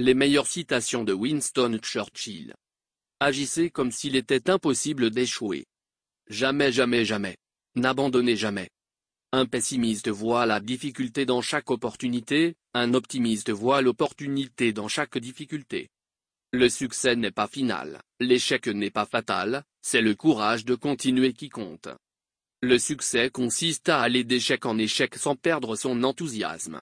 Les meilleures citations de Winston Churchill. Agissez comme s'il était impossible d'échouer. Jamais jamais jamais. N'abandonnez jamais. Un pessimiste voit la difficulté dans chaque opportunité, un optimiste voit l'opportunité dans chaque difficulté. Le succès n'est pas final, l'échec n'est pas fatal, c'est le courage de continuer qui compte. Le succès consiste à aller d'échec en échec sans perdre son enthousiasme.